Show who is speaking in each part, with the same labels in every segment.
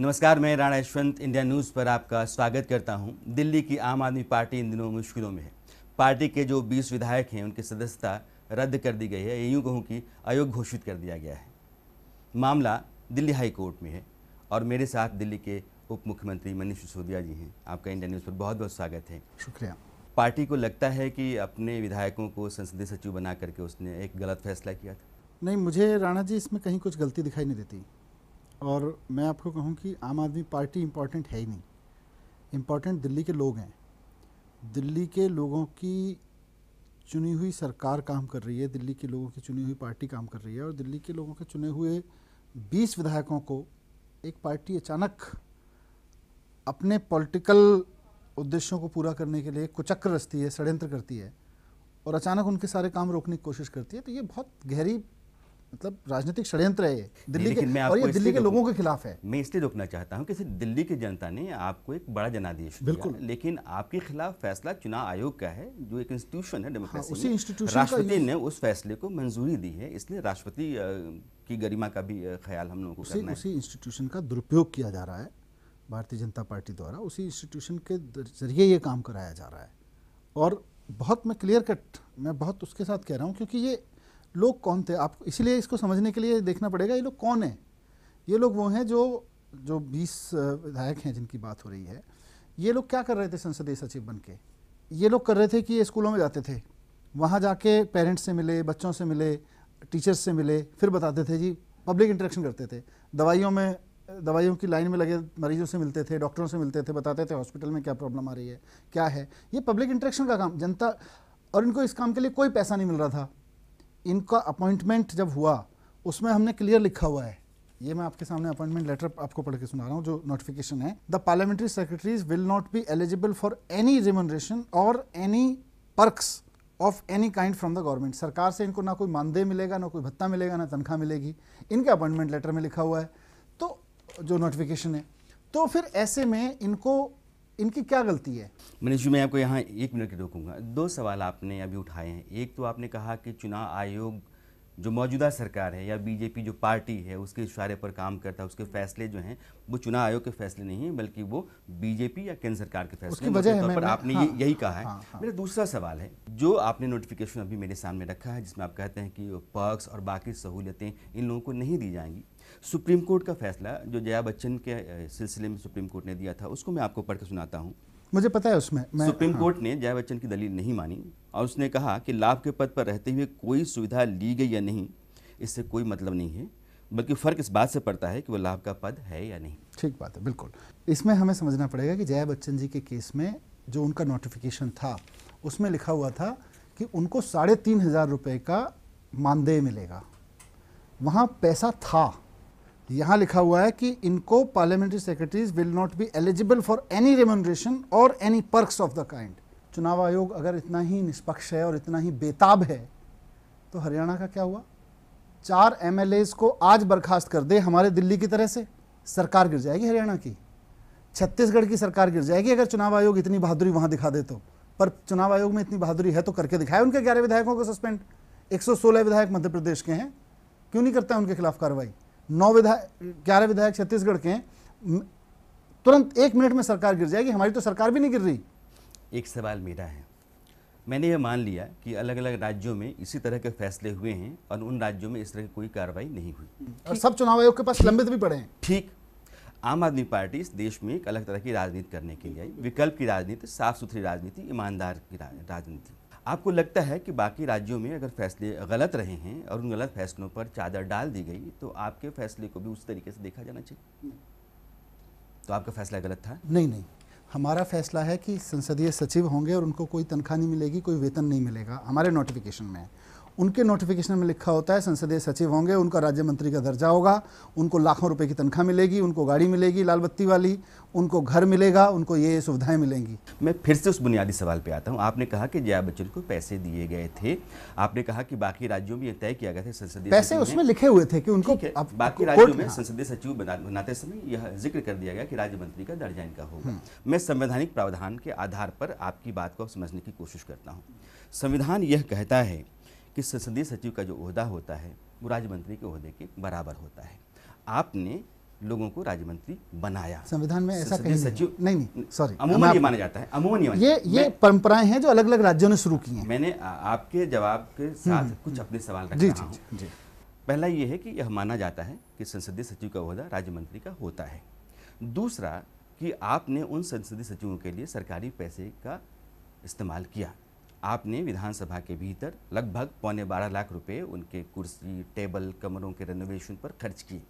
Speaker 1: नमस्कार मैं Rana Yashwant India news पर आपका स्वागत करता हूं। दिल्ली की आम आदमी पार्टी इन दिनों मुश्किलों में है पार्टी के जो 20 विधायक हैं उनकी सदस्यता रद्द कर दी गई है यूँ कहूँ कि अयोग्य घोषित कर दिया गया है मामला दिल्ली हाई कोर्ट में है और मेरे साथ दिल्ली के उप मुख्यमंत्री मनीष सिसोदिया जी हैं आपका इंडिया न्यूज़ पर बहुत बहुत स्वागत है शुक्रिया पार्टी को लगता है कि अपने विधायकों को संसदीय सचिव बना करके उसने एक गलत फैसला किया था
Speaker 2: नहीं मुझे राणा जी इसमें कहीं कुछ गलती दिखाई नहीं देती और मैं आपको कहूँ कि आम आदमी पार्टी इम्पॉर्टेंट है ही नहीं इम्पॉर्टेंट दिल्ली के लोग हैं दिल्ली के लोगों की चुनी हुई सरकार काम कर रही है दिल्ली के लोगों की चुनी हुई पार्टी काम कर रही है और दिल्ली के लोगों के चुने हुए 20 विधायकों को एक पार्टी अचानक अपने पॉलिटिकल उद्देश्यों को पूरा करने के लिए कुचक्र रचती है षडयंत्र करती है और अचानक उनके सारे काम रोकने की कोशिश करती है तो ये बहुत गहरी मतलब राजनीतिक षड्यंत्र है दिल्ली के मैं और ये दिल्ली के लोगों के खिलाफ है
Speaker 1: मैं इसलिए रोकना चाहता हूँ कि सिर्फ दिल्ली की जनता ने आपको एक बड़ा जनादेश बिल्कुल लेकिन आपके खिलाफ फैसला चुनाव आयोग का है जो एक इंस्टीट्यूशन है डेमोक्रेसी हाँ, राष्ट्रपति ने उस फैसले को मंजूरी दी है इसलिए राष्ट्रपति की गरिमा का भी ख्याल हम लोगों को करना उसी
Speaker 2: इंस्टीट्यूशन का दुरुपयोग किया जा रहा है भारतीय जनता पार्टी द्वारा उसी इंस्टीट्यूशन के जरिए ये काम कराया जा रहा है और बहुत मैं क्लियर कट मैं बहुत उसके साथ कह रहा हूँ क्योंकि ये लोग कौन थे आप इसीलिए इसको समझने के लिए देखना पड़ेगा ये लोग कौन हैं ये लोग वो हैं जो जो 20 विधायक हैं जिनकी बात हो रही है ये लोग क्या कर रहे थे संसदीय सचिव बन के ये लोग कर रहे थे कि ये स्कूलों में जाते थे वहाँ जाके पेरेंट्स से मिले बच्चों से मिले टीचर्स से मिले फिर बताते थे जी पब्लिक इंटरेक्शन करते थे दवाइयों में दवाइयों की लाइन में लगे मरीजों से मिलते थे डॉक्टरों से मिलते थे बताते थे हॉस्पिटल में क्या प्रॉब्लम आ रही है क्या है ये पब्लिक इंटरेक्शन का काम जनता और इनको इस काम के लिए कोई पैसा नहीं मिल रहा था इनका अपॉइंटमेंट जब हुआ उसमें हमने क्लियर लिखा हुआ है ये मैं आपके सामने अपॉइंटमेंट लेटर आपको पढ़ के सुना रहा हूँ जो नोटिफिकेशन है the parliamentary secretaries will not be eligible for any remuneration और any perks of any kind from the government सरकार से इनको ना कोई मानदेय मिलेगा ना कोई भत्ता मिलेगा ना तनख्वाह मिलेगी इनके अपॉइंटमेंट लेटर में लिखा हुआ है तो जो नोटिफिकेशन है तो फिर ऐसे में इनको इनकी क्या गलती है
Speaker 1: मनीष जी मैं आपको यहाँ एक मिनट के रोकूंगा दो सवाल आपने अभी उठाए हैं एक तो आपने कहा कि चुनाव आयोग जो मौजूदा सरकार है या बीजेपी जो पार्टी है उसके इशारे पर काम करता है उसके फैसले जो हैं वो चुनाव आयोग के फैसले नहीं है बल्कि वो बीजेपी या केंद्र सरकार के फैसले वजह पर आपने हाँ, यही कहा है हाँ, हाँ। मेरा दूसरा सवाल है जो आपने नोटिफिकेशन अभी मेरे सामने रखा है जिसमें आप कहते हैं कि पर्क्स और बाकी सहूलियतें इन लोगों को नहीं दी जाएंगी सुप्रीम कोर्ट का फैसला जो जया बच्चन के सिलसिले में सुप्रीम कोर्ट ने दिया था उसको मैं आपको पढ़ सुनाता हूँ
Speaker 2: मुझे पता है उसमें मैं, सुप्रीम हाँ। कोर्ट
Speaker 1: ने जया बच्चन की दलील नहीं मानी और उसने कहा कि लाभ के पद पर रहते हुए कोई सुविधा ली गई या नहीं इससे कोई मतलब नहीं है बल्कि फ़र्क इस बात से पड़ता है कि वो लाभ का पद है या नहीं ठीक बात है बिल्कुल
Speaker 2: इसमें हमें समझना पड़ेगा कि जया बच्चन जी के केस में जो उनका नोटिफिकेशन था उसमें लिखा हुआ था कि उनको साढ़े तीन हज़ार रुपये का मानदेय मिलेगा वहाँ पैसा था यहाँ लिखा हुआ है कि इनको parliamentary secretaries will not be eligible for any remuneration और any perks of the kind चुनाव आयोग अगर इतना ही निष्पक्ष है और इतना ही बेताब है तो हरियाणा का क्या हुआ चार एम को आज बर्खास्त कर दे हमारे दिल्ली की तरह से सरकार गिर जाएगी हरियाणा की छत्तीसगढ़ की सरकार गिर जाएगी अगर चुनाव आयोग इतनी बहादुरी वहाँ दिखा दे तो पर चुनाव आयोग में इतनी बहादुरी है तो करके दिखाए उनके ग्यारह विधायकों को सस्पेंड एक विधायक मध्य प्रदेश के हैं क्यों नहीं करता है उनके खिलाफ कार्रवाई नौ विधायक ग्यारह विधायक छत्तीसगढ़ के तुरंत एक मिनट में सरकार गिर जाएगी हमारी तो सरकार भी नहीं गिर रही
Speaker 1: एक सवाल मेरा है मैंने यह मान लिया कि अलग अलग राज्यों में इसी तरह के फैसले हुए हैं और उन राज्यों में इस तरह की कोई कार्रवाई नहीं हुई
Speaker 2: और सब चुनाव आयोग के पास लंबित भी पड़े हैं
Speaker 1: ठीक आम आदमी पार्टी इस देश में एक अलग तरह की राजनीति करने के लिए आई विकल्प की राजनीति साफ सुथरी राजनीति ईमानदार की राजनीति आपको लगता है कि बाकी राज्यों में अगर फैसले गलत रहे हैं और उन गलत फैसलों पर चादर डाल दी गई तो आपके फैसले को भी उस तरीके से देखा जाना चाहिए तो आपका फैसला गलत था
Speaker 2: नहीं नहीं हमारा फैसला है कि संसदीय सचिव होंगे और उनको कोई तनख्वाह नहीं मिलेगी कोई वेतन नहीं मिलेगा हमारे नोटिफिकेशन में उनके नोटिफिकेशन में लिखा होता है संसदीय सचिव होंगे उनका राज्य मंत्री का दर्जा होगा उनको लाखों रुपए की तनख्वाह मिलेगी उनको गाड़ी मिलेगी लाल बत्ती वाली उनको घर मिलेगा उनको ये सुविधाएं
Speaker 1: मिलेंगी मैं फिर से उस बुनियादी सवाल पे आता हूँ आपने कहा कि जया बच्चन को पैसे दिए गए थे आपने कहा कि बाकी राज्यों में यह तय किया गया था संसदीय पैसे उसमें लिखे हुए थे कि उनको बाकी राज्यों में संसदीय सचिव बनाते समय यह जिक्र कर दिया गया कि राज्य मंत्री का दर्जा इनका होगा हम्म। मैं संवैधानिक प्रावधान के आधार पर आपकी बात को समझने की कोशिश करता हूँ संविधान यह कहता है कि संसदीय सचिव का जो अहदा होता है वो राज्य मंत्री के अहदे के बराबर होता है आपने लोगों को राज्य मंत्री बनाया संविधान में ऐसा कहीं सचिव
Speaker 2: नहीं नहीं, सॉरी अमूमन ये माना जाता है अमूमन ये ये ये परंपराएं हैं जो अलग अलग राज्यों ने शुरू की
Speaker 1: हैं मैंने आपके जवाब के हम्म, साथ हम्म, कुछ हम्म। अपने सवाल रखा हूँ पहला ये है कि यह माना जाता है कि संसदीय सचिव का अहदा राज्य मंत्री का होता है दूसरा कि आपने उन संसदीय सचिवों के लिए सरकारी पैसे का इस्तेमाल किया आपने विधानसभा के भीतर लगभग पौने बारह लाख रुपए उनके कुर्सी टेबल कमरों के रेनोवेशन पर खर्च किए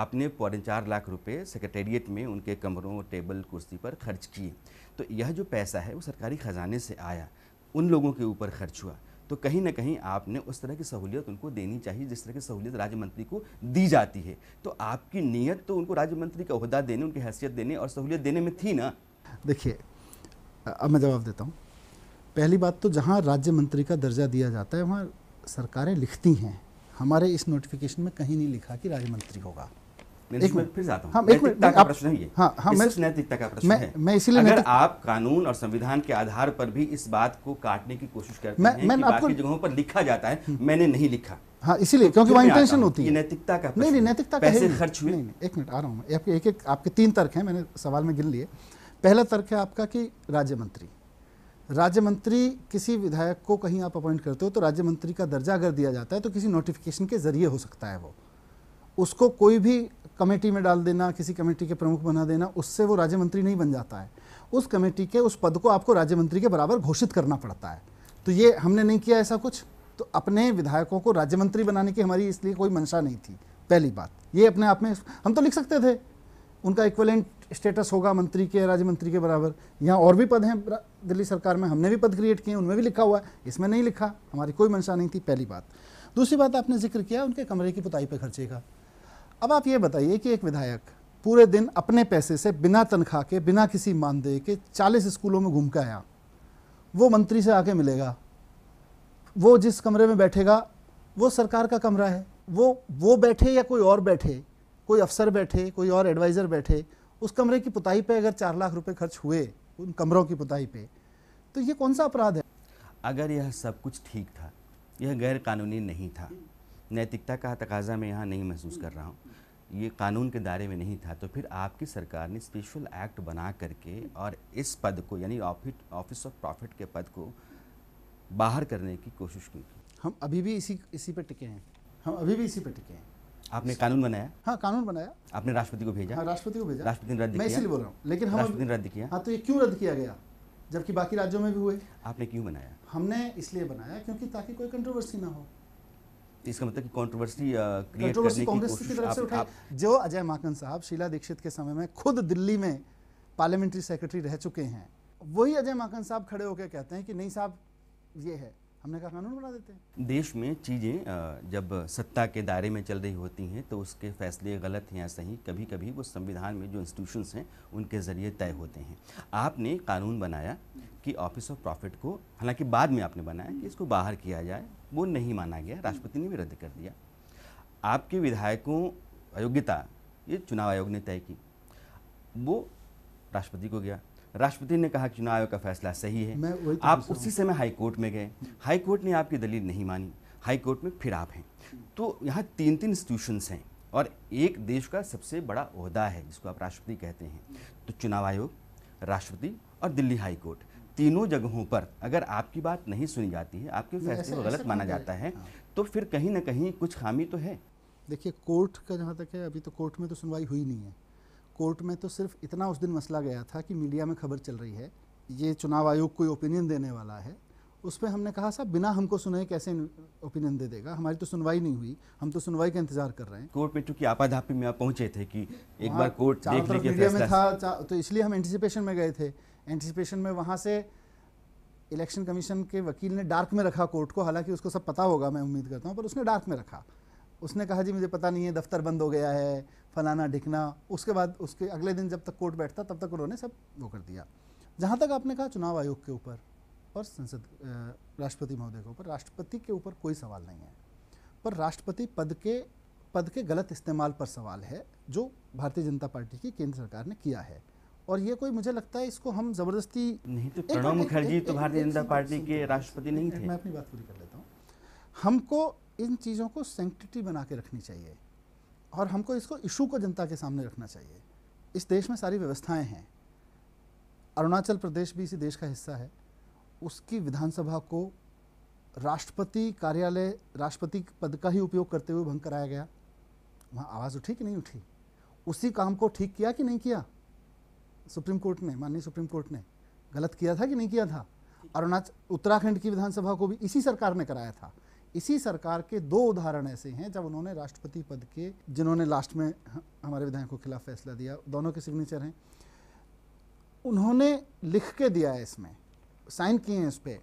Speaker 1: आपने पौने चार लाख रुपए सेक्रेटेरिएट में उनके कमरों टेबल कुर्सी पर खर्च किए तो यह जो पैसा है वो सरकारी ख़जाने से आया उन लोगों के ऊपर खर्च हुआ तो कहीं ना कहीं आपने उस तरह की सहूलियत उनको देनी चाहिए जिस तरह की सहूलियत राज्य मंत्री को दी जाती है तो आपकी नीयत तो उनको राज्य मंत्री का अहदा देने उनकी हैसियत देने और सहूलियत देने में थी ना
Speaker 2: देखिए अब मैं जवाब देता हूँ पहली बात तो जहाँ राज्य मंत्री का दर्जा दिया जाता है वहाँ सरकारें लिखती हैं हमारे इस नोटिफिकेशन में कहीं नहीं लिखा कि राज्य मंत्री होगा
Speaker 1: आप कानून और संविधान के आधार पर भी इस बात को काटने की कोशिश करते मैं, हैं मैं, कि आपको जगहों पर लिखा जाता है हम्म। मैंने नहीं लिखा
Speaker 2: हाँ इसीलिए तो क्योंकि वहाँ इंटेंशन होती है
Speaker 1: नैतिकता का नहीं
Speaker 2: नहीं नैतिकता का पैसे खर्च हुए नहीं एक मिनट आ रहा हूँ आपके एक एक आपके तीन तर्क हैं मैंने सवाल में गिन लिए पहला तर्क है आपका कि राज्य मंत्री राज्य मंत्री किसी विधायक को कहीं आप अपॉइंट करते हो तो राज्य मंत्री का दर्जा अगर दिया जाता है तो किसी नोटिफिकेशन के जरिए हो सकता है वो उसको कोई भी कमेटी में डाल देना किसी कमेटी के प्रमुख बना देना उससे वो राज्य मंत्री नहीं बन जाता है उस कमेटी के उस पद को आपको राज्य मंत्री के बराबर घोषित करना पड़ता है तो ये हमने नहीं किया ऐसा कुछ तो अपने विधायकों को राज्य मंत्री बनाने की हमारी इसलिए कोई मंशा नहीं थी पहली बात ये अपने आप में हम तो लिख सकते थे उनका इक्वलेंट स्टेटस होगा मंत्री के राज्य मंत्री के बराबर यहाँ और भी पद हैं दिल्ली सरकार में हमने भी पद क्रिएट किए उनमें भी लिखा हुआ है इसमें नहीं लिखा हमारी कोई मंशा नहीं थी पहली बात दूसरी बात आपने जिक्र किया उनके कमरे की पुताई पर खर्चे का अब आप ये बताइए कि एक विधायक पूरे दिन अपने पैसे से बिना तनख्वाह के बिना किसी मानदेय के चालीस स्कूलों में घूम के आया वो मंत्री से आके मिलेगा वो जिस कमरे में बैठेगा वो सरकार का कमरा है वो वो बैठे या कोई और बैठे कोई अफसर बैठे कोई और एडवाइज़र बैठे उस कमरे की पुताई पे अगर चार लाख रुपए खर्च हुए उन कमरों की पुताई पे तो ये कौन सा अपराध है
Speaker 1: अगर यह सब कुछ ठीक था यह गैर कानूनी नहीं था नैतिकता का तकाजा मैं यहाँ नहीं महसूस कर रहा हूँ ये कानून के दायरे में नहीं था तो फिर आपकी सरकार ने स्पेशल एक्ट बना करके और इस पद को यानी ऑफिस ऑफ प्रॉफिट के पद को बाहर करने की कोशिश की
Speaker 2: हम अभी भी इसी इसी पर टिके हैं हम अभी भी इसी पर टिके हैं
Speaker 1: आपने कानून बनाया हाँ कानून बनाया आपने राष्ट्रपति को भेजा हाँ राष्ट्रपति को भेजा राष्ट्रपति ने रद्द किया मैं बोल रहा हूँ लेकिन हम राष्ट्रपति ने रद्द किया हाँ तो ये क्यों रद्द किया गया जबकि बाकी राज्यों में भी हुए आपने क्यों बनाया
Speaker 2: हमने इसलिए बनाया क्योंकि ताकि कोई कंट्रोवर्सी ना हो
Speaker 1: इसका मतलब कि कंट्रोवर्सी क्रिएट uh, करने कांग्रेस की तरफ से उठाई
Speaker 2: जो अजय माकन साहब शीला दीक्षित के समय में खुद दिल्ली में पार्लियामेंट्री सेक्रेटरी रह चुके हैं वही अजय माकन साहब खड़े होकर कहते हैं कि नहीं साहब ये है हमने कहा कानून बना देते
Speaker 1: हैं देश में चीज़ें जब सत्ता के दायरे में चल रही होती हैं तो उसके फैसले गलत हैं या सही कभी कभी वो संविधान में जो इंस्टीट्यूशंस हैं उनके ज़रिए तय होते हैं आपने कानून बनाया कि ऑफिस ऑफ प्रॉफिट को हालांकि बाद में आपने बनाया कि इसको बाहर किया जाए वो नहीं माना गया राष्ट्रपति ने भी रद्द कर दिया आपके विधायकों अयोग्यता ये चुनाव आयोग ने तय की वो राष्ट्रपति को गया राष्ट्रपति ने कहा चुनाव आयोग का फैसला सही है तो आप उसी समय हाईकोर्ट में गए हाईकोर्ट ने आपकी दलील नहीं मानी हाईकोर्ट में फिर आप हैं तो यहाँ तीन तीन इंस्टीट्यूशन हैं और एक देश का सबसे बड़ा अहदा है जिसको आप राष्ट्रपति कहते हैं तो चुनाव आयोग राष्ट्रपति और दिल्ली हाईकोर्ट तीनों जगहों पर अगर आपकी बात नहीं सुनी जाती है आपके फैसले को गलत माना जाता है हाँ। तो फिर कहीं ना कहीं कुछ खामी तो है देखिए कोर्ट का जहाँ तक है अभी तो
Speaker 2: कोर्ट में तो सुनवाई हुई नहीं है कोर्ट में तो सिर्फ इतना उस दिन मसला गया था कि मीडिया में खबर चल रही है ये चुनाव आयोग कोई ओपिनियन देने वाला है उस पर हमने कहा साहब बिना हमको सुने कैसे ओपिनियन दे देगा हमारी तो सुनवाई नहीं हुई हम तो सुनवाई का इंतजार कर रहे
Speaker 1: हैं कोर्ट में चूंकि आपाधापी में आप पहुंचे थे कि एक बार कोर्ट देख मीडिया में
Speaker 2: था तो इसलिए हम एंटिसिपेशन में गए थे एंटिसिपेशन में वहाँ से इलेक्शन कमीशन के वकील ने डार्क में रखा कोर्ट को हालांकि उसको सब पता होगा मैं उम्मीद करता हूँ पर उसने डार्क में रखा उसने कहा जी मुझे पता नहीं है दफ्तर बंद हो गया है फलाना ढिकना उसके बाद उसके अगले दिन जब तक कोर्ट बैठता तब तक उन्होंने सब वो कर दिया जहाँ तक आपने कहा चुनाव आयोग के ऊपर और संसद राष्ट्रपति महोदय के ऊपर राष्ट्रपति के ऊपर कोई सवाल नहीं है पर राष्ट्रपति पद के पद के गलत इस्तेमाल पर सवाल है जो भारतीय जनता पार्टी की केंद्र सरकार ने किया है और ये कोई मुझे लगता है इसको हम जबरदस्ती नहीं तो प्रणब मुखर्जी तो भारतीय जनता पार्टी के राष्ट्रपति नहीं थे मैं अपनी बात पूरी कर लेता हूँ हमको इन चीज़ों को सेंटिटी बना के रखनी चाहिए और हमको इसको इशू को जनता के सामने रखना चाहिए इस देश में सारी व्यवस्थाएं हैं अरुणाचल प्रदेश भी इसी देश का हिस्सा है उसकी विधानसभा को राष्ट्रपति कार्यालय राष्ट्रपति पद का ही उपयोग करते हुए भंग कराया गया वहाँ आवाज़ उठी कि नहीं उठी उसी काम को ठीक किया कि नहीं किया सुप्रीम कोर्ट ने माननीय सुप्रीम कोर्ट ने गलत किया था कि नहीं किया था अरुणाचल उत्तराखंड की विधानसभा को भी इसी सरकार ने कराया था इसी सरकार के दो उदाहरण ऐसे हैं जब उन्होंने राष्ट्रपति पद के जिन्होंने लास्ट में हमारे विधायकों के खिलाफ फैसला दिया दोनों के सिग्नेचर हैं उन्होंने लिख के दिया है इसमें साइन किए हैं इस पर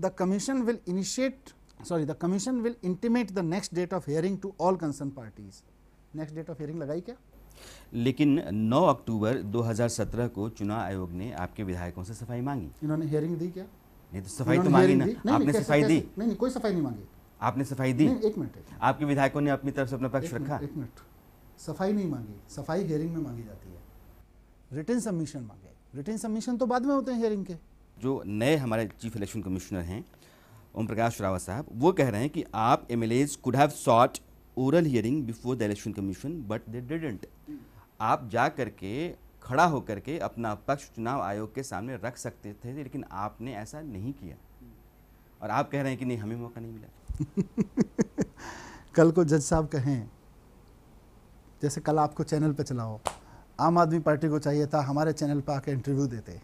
Speaker 2: the commission will initiate sorry the commission will intimate the next date of hearing to all concern parties next date of hearing लगाई
Speaker 1: क्या लेकिन 9 अक्टूबर 2017 को चुनाव आयोग ने आपके विधायकों से सफाई मांगी इन्होंने हियरिंग दी क्या नहीं तो सफाई तो मांगी ना नहीं, आपने सफाई दी नहीं, नहीं
Speaker 2: कोई सफाई नहीं मांगी
Speaker 1: आपने सफाई दी एक मिनट आपके विधायकों ने अपनी तरफ से अपना पक्ष रखा एक मिनट सफाई नहीं
Speaker 2: मांगी सफाई हेयरिंग में मांगी जाती है रिटर्न सबमिशन मांगे रिटर्न सबमिशन तो बाद में होते
Speaker 1: हैं हेयरिंग के जो नए हमारे चीफ इलेक्शन कमिश्नर हैं ओम प्रकाश रावत साहब वो कह रहे हैं कि आप M L As could have sought oral hearing before the election commission but they didn't आप जा करके खड़ा होकर के अपना पक्ष चुनाव आयोग के सामने रख सकते थे लेकिन आपने ऐसा नहीं किया और आप कह रहे हैं कि नहीं हमें मौका नहीं मिला
Speaker 2: कल को जज साहब कहें जैसे कल आपको चैनल पे चलाओ आम आदमी पार्टी को चाहिए था हमारे चैनल पे आके इंटरव्यू देते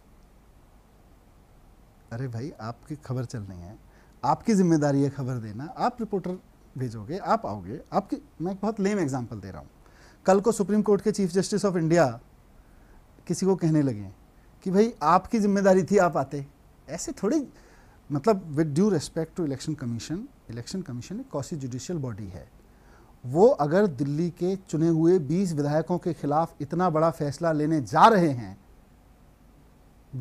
Speaker 2: अरे भाई आपकी खबर चलनी है आपकी जिम्मेदारी है खबर देना आप रिपोर्टर भेजोगे आप आओगे आपकी मैं बहुत लेम एग्जाम्पल दे रहा हूँ कल को सुप्रीम कोर्ट के चीफ जस्टिस ऑफ इंडिया किसी को कहने लगे कि भाई आपकी जिम्मेदारी थी आप आते ऐसे थोड़ी मतलब with due respect to election commission election commission एक कौसी जुडिशियल बॉडी है वो अगर दिल्ली के चुने हुए 20 विधायकों के खिलाफ इतना बड़ा फैसला लेने जा रहे हैं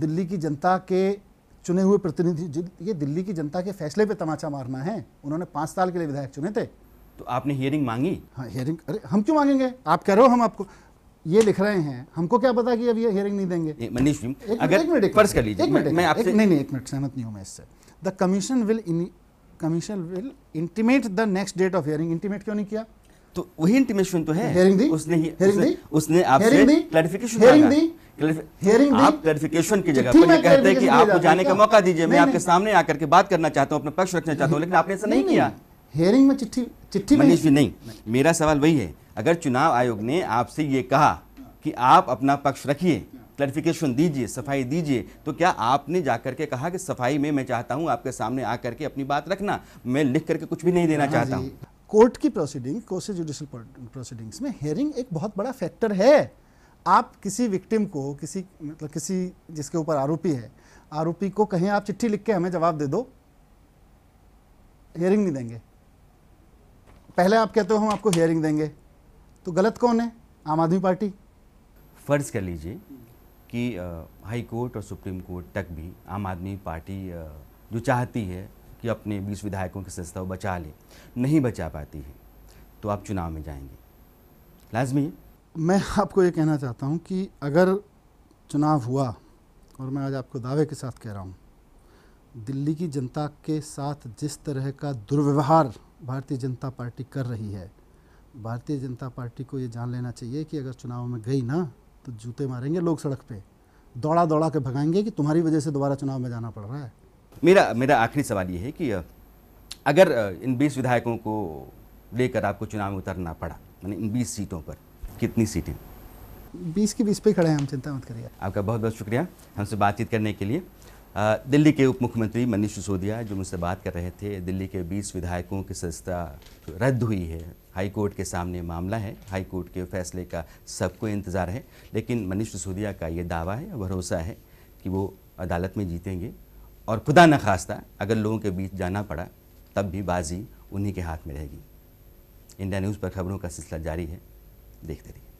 Speaker 2: दिल्ली की जनता के चुने हुए प्रतिनिधि ये दिल्ली की जनता के फैसले पे तमाचा मारना है उन्होंने पांच साल के लिए विधायक चुने थे
Speaker 1: तो आपने हियरिंग मांगी हाँ हियरिंग अरे हम क्यों
Speaker 2: मांगेंगे आप कह रहे हो हम आपको ये लिख रहे हैं हमको क्या पता कि अब ये हियरिंग नहीं देंगे मनीष जी अगर एक मिनट फर्ज कर लीजिए एक मिनट मैं आपसे नहीं नहीं एक मिनट सहमत नहीं हूं मैं इससे the commission will commission will intimate the next date of hearing intimate क्यों नहीं किया तो वही इंटीमेशन तो है हियरिंग दी उसने ही
Speaker 1: हियरिंग दी उसने आपसे क्लेरिफिकेशन हियरिंग दी हेरिंग आप क्लेरिफिकेशन की तो जगह पर ये कहते हैं कि आपको जाने का मौका दीजिए मैं आपके सामने आकर के बात करना चाहता हूं अपना पक्ष रखना चाहता हूं लेकिन आपने ऐसा नहीं किया हियरिंग में चिट्ठी चिट्ठी मनीष जी नहीं मेरा सवाल वही है अगर चुनाव आयोग ने आपसे ये कहा कि आप अपना पक्ष रखिए क्लरिफिकेशन दीजिए सफाई दीजिए तो क्या आपने जाकर के कहा कि सफाई में मैं चाहता हूँ आपके सामने आकर के अपनी बात रखना मैं लिख करके कुछ भी नहीं देना हाँ चाहता हूँ
Speaker 2: कोर्ट की प्रोसीडिंग कोर्ट जुडिशल प्रोसीडिंग्स में हेयरिंग एक बहुत बड़ा फैक्टर है आप किसी विक्टिम को किसी मतलब किसी जिसके ऊपर आरोपी है आरोपी को कहें आप चिट्ठी लिख के हमें जवाब दे दो हेयरिंग नहीं देंगे पहले आप कहते हो हम आपको हेयरिंग देंगे तो गलत कौन है आम आदमी पार्टी
Speaker 1: फ़र्ज़ कर लीजिए कि हाई कोर्ट और सुप्रीम कोर्ट तक भी आम आदमी पार्टी जो चाहती है कि अपने बीस विधायकों की संस्था बचा ले नहीं बचा पाती है तो आप चुनाव में जाएंगे लाजमी
Speaker 2: मैं आपको ये कहना चाहता हूँ कि अगर चुनाव हुआ और मैं आज आपको दावे के साथ कह रहा हूँ दिल्ली की जनता के साथ जिस तरह का दुर्व्यवहार भारतीय जनता पार्टी कर रही है भारतीय जनता पार्टी को ये जान लेना चाहिए कि अगर चुनाव में गई ना तो जूते मारेंगे लोग सड़क पे दौड़ा दौड़ा के भगाएंगे कि तुम्हारी वजह से दोबारा चुनाव में जाना पड़ रहा है
Speaker 1: मेरा मेरा आखिरी सवाल ये है कि अगर इन बीस विधायकों को लेकर आपको चुनाव में उतरना पड़ा मैंने इन बीस सीटों पर कितनी सीटें
Speaker 2: बीस के बीस पे खड़े हैं हम चिंता मत करिए
Speaker 1: आपका बहुत बहुत शुक्रिया हमसे बातचीत करने के लिए दिल्ली के उप मुख्यमंत्री मनीष सिसोदिया जो मुझसे बात कर रहे थे दिल्ली के 20 विधायकों की सदस्यता रद्द हुई है हाई कोर्ट के सामने मामला है हाई कोर्ट के फैसले का सबको इंतज़ार है लेकिन मनीष सिसोदिया का ये दावा है भरोसा है कि वो अदालत में जीतेंगे और खुदा न खास्ता अगर लोगों के बीच जाना पड़ा तब भी बाजी उन्हीं के हाथ में रहेगी इंडिया न्यूज़ पर खबरों का सिलसिला जारी है देखते रहिए